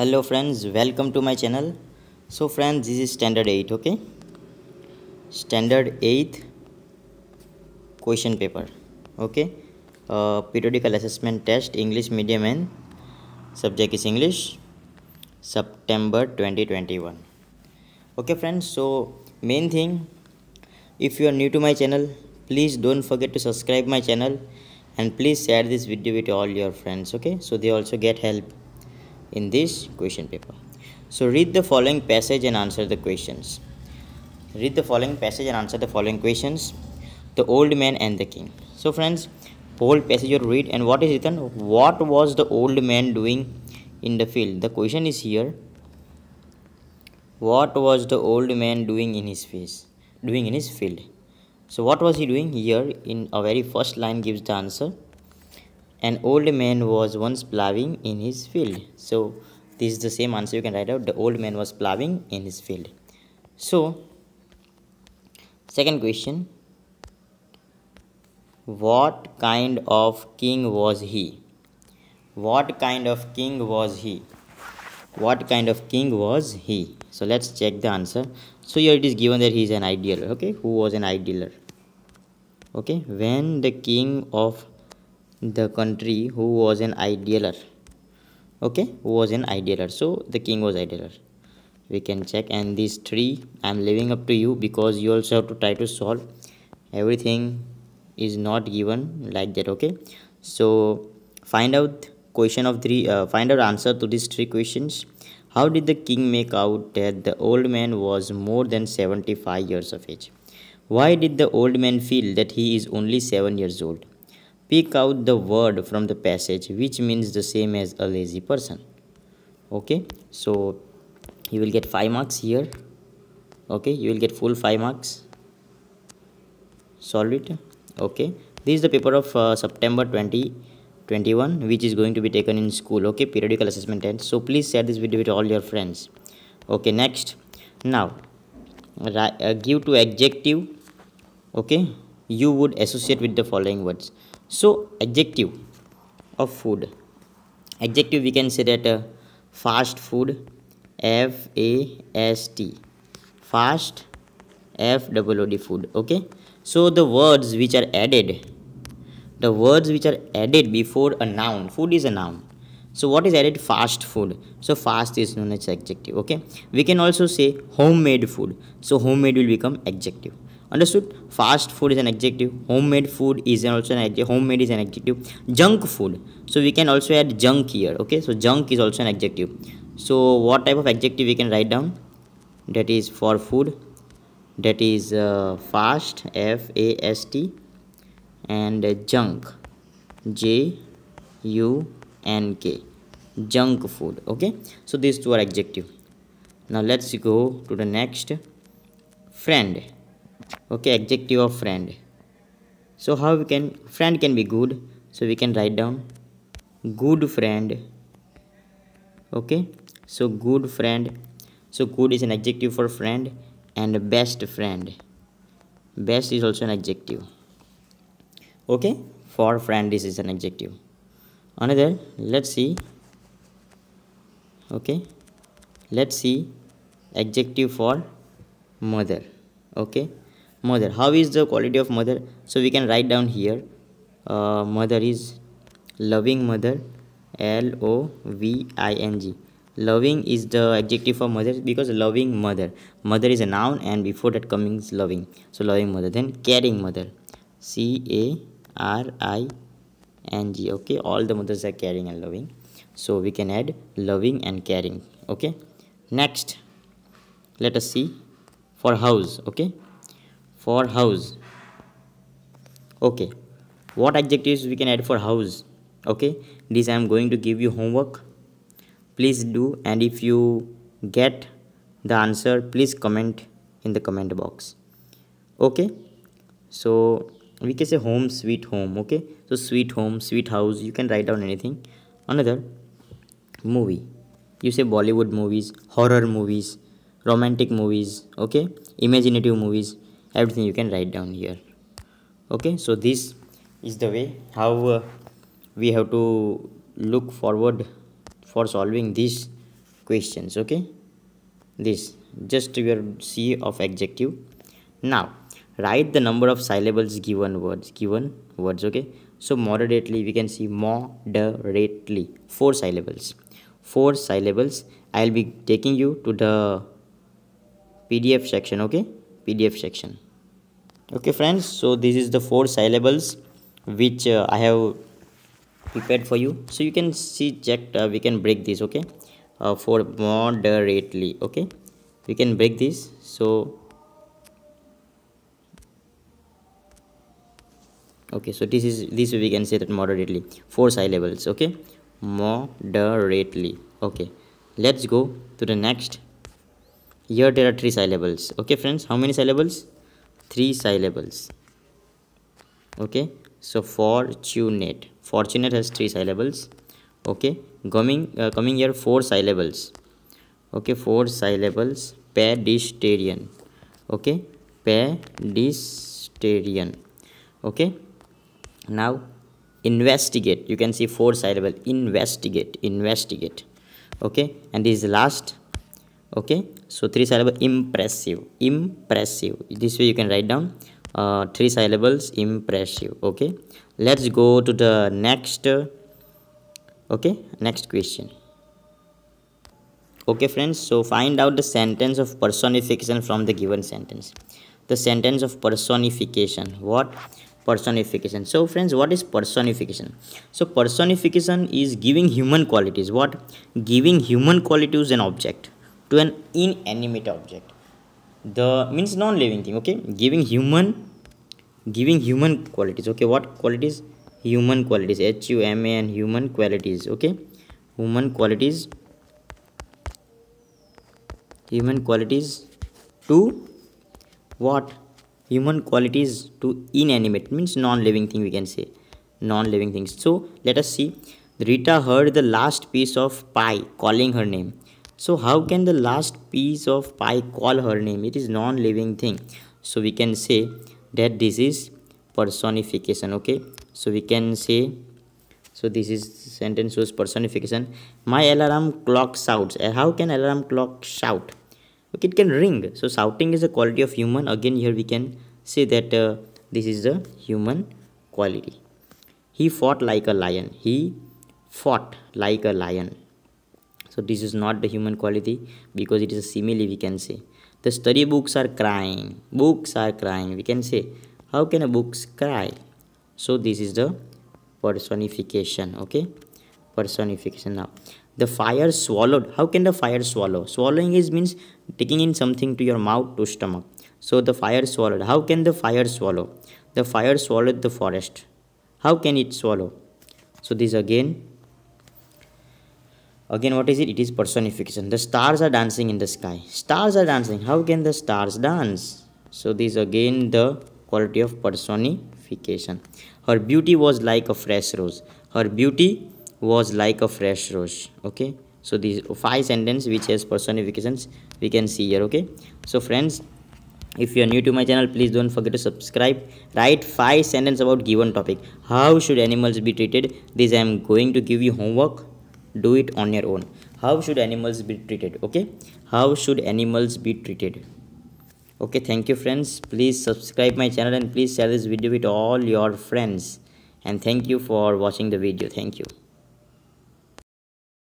hello friends welcome to my channel so friends this is standard 8 okay standard 8 question paper okay uh, periodical assessment test english medium and subject is english september 2021 okay friends so main thing if you are new to my channel please don't forget to subscribe my channel and please share this video with all your friends okay so they also get help in this question paper. So read the following passage and answer the questions. Read the following passage and answer the following questions. The old man and the king. So friends, whole passage you read and what is written? What was the old man doing in the field? The question is here. What was the old man doing in his face? Doing in his field. So what was he doing here in a very first line gives the answer an old man was once plowing in his field so this is the same answer you can write out the old man was plowing in his field so second question what kind of king was he what kind of king was he what kind of king was he so let's check the answer so here it is given that he is an idealer okay who was an idealer okay when the king of the country who was an idealer okay who was an idealer so the king was idealer we can check and these three i'm leaving up to you because you also have to try to solve everything is not given like that okay so find out question of three uh, find out answer to these three questions how did the king make out that the old man was more than 75 years of age why did the old man feel that he is only 7 years old pick out the word from the passage which means the same as a lazy person okay so you will get 5 marks here okay you will get full 5 marks solve it okay this is the paper of uh, september 2021 which is going to be taken in school okay periodical assessment test so please share this video with all your friends okay next now uh, give to adjective okay you would associate with the following words so adjective of food adjective we can say that uh, fast food f a s t fast f double o d food okay so the words which are added the words which are added before a noun food is a noun so what is added fast food so fast is known as adjective okay we can also say homemade food so homemade will become adjective understood fast food is an adjective homemade food is also an adjective homemade is an adjective junk food so we can also add junk here okay so junk is also an adjective so what type of adjective we can write down that is for food that is uh, fast f a s t and uh, junk j u n k junk food okay so these two are adjective now let's go to the next friend okay adjective of friend so how we can friend can be good so we can write down good friend okay so good friend so good is an adjective for friend and best friend best is also an adjective okay for friend this is an adjective another let's see okay let's see adjective for mother okay mother how is the quality of mother so we can write down here uh, mother is loving mother l o v i n g loving is the adjective for mother because loving mother mother is a noun and before that comes loving so loving mother then caring mother c a r i n g okay all the mothers are caring and loving so we can add loving and caring okay next let us see for house okay for house okay what adjectives we can add for house okay this i am going to give you homework please do and if you get the answer please comment in the comment box okay so we can say home sweet home okay so sweet home sweet house you can write down anything another movie you say bollywood movies horror movies romantic movies okay imaginative movies everything you can write down here okay so this is the way how uh, we have to look forward for solving these questions okay this just your c of adjective now write the number of syllables given words given words okay so moderately we can see moderately four syllables four syllables i'll be taking you to the pdf section okay pdf section okay friends so this is the four syllables which uh, i have prepared for you so you can see check uh, we can break this okay uh, for moderately okay we can break this so okay so this is this we can say that moderately four syllables okay moderately okay let's go to the next here there are three syllables okay friends how many syllables three syllables okay so fortunate fortunate has three syllables okay coming uh, coming here four syllables okay four syllables pedestrian okay pedestrian okay now investigate you can see four syllable investigate investigate okay and this last okay so three syllable impressive impressive this way you can write down uh, three syllables impressive okay let's go to the next okay next question okay friends so find out the sentence of personification from the given sentence the sentence of personification what personification so friends what is personification so personification is giving human qualities what giving human qualities an object to an inanimate object the means non-living thing okay giving human giving human qualities okay what qualities human qualities h u m a n human qualities okay human qualities human qualities to what human qualities to inanimate means non-living thing we can say non-living things so let us see rita heard the last piece of pie calling her name so how can the last piece of pie call her name it is non-living thing so we can say that this is personification okay so we can say so this is sentence was personification my alarm clock shouts uh, how can alarm clock shout okay, it can ring so shouting is a quality of human again here we can say that uh, this is the human quality he fought like a lion he fought like a lion so this is not the human quality because it is a simile we can say the study books are crying books are crying we can say how can a books cry so this is the personification okay personification now the fire swallowed how can the fire swallow swallowing is means taking in something to your mouth to stomach so the fire swallowed how can the fire swallow the fire swallowed the forest how can it swallow so this again again what is it it is personification the stars are dancing in the sky stars are dancing how can the stars dance so this again the quality of personification her beauty was like a fresh rose her beauty was like a fresh rose okay so these five sentence which has personifications we can see here okay so friends if you are new to my channel please don't forget to subscribe write five sentence about given topic how should animals be treated this i am going to give you homework do it on your own how should animals be treated okay how should animals be treated okay thank you friends please subscribe my channel and please share this video with all your friends and thank you for watching the video thank you